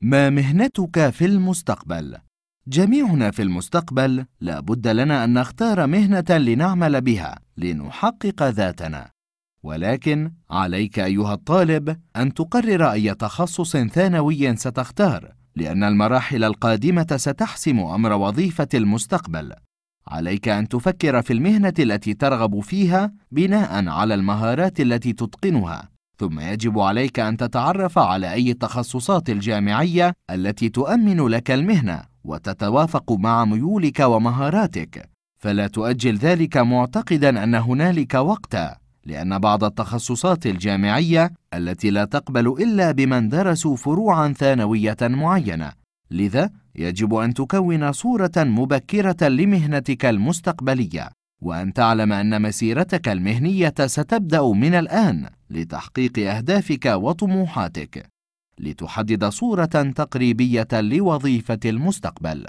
ما مهنتك في المستقبل؟ جميعنا في المستقبل لا بد لنا أن نختار مهنة لنعمل بها لنحقق ذاتنا ولكن عليك أيها الطالب أن تقرر أي تخصص ثانوي ستختار لأن المراحل القادمة ستحسم أمر وظيفة المستقبل عليك أن تفكر في المهنة التي ترغب فيها بناءً على المهارات التي تتقنها ثم يجب عليك أن تتعرف على أي التخصصات الجامعية التي تؤمن لك المهنة وتتوافق مع ميولك ومهاراتك فلا تؤجل ذلك معتقدا أن هنالك وقتا لأن بعض التخصصات الجامعية التي لا تقبل إلا بمن درسوا فروعا ثانوية معينة لذا يجب أن تكون صورة مبكرة لمهنتك المستقبلية وأن تعلم أن مسيرتك المهنية ستبدأ من الآن لتحقيق أهدافك وطموحاتك لتحدد صورة تقريبية لوظيفة المستقبل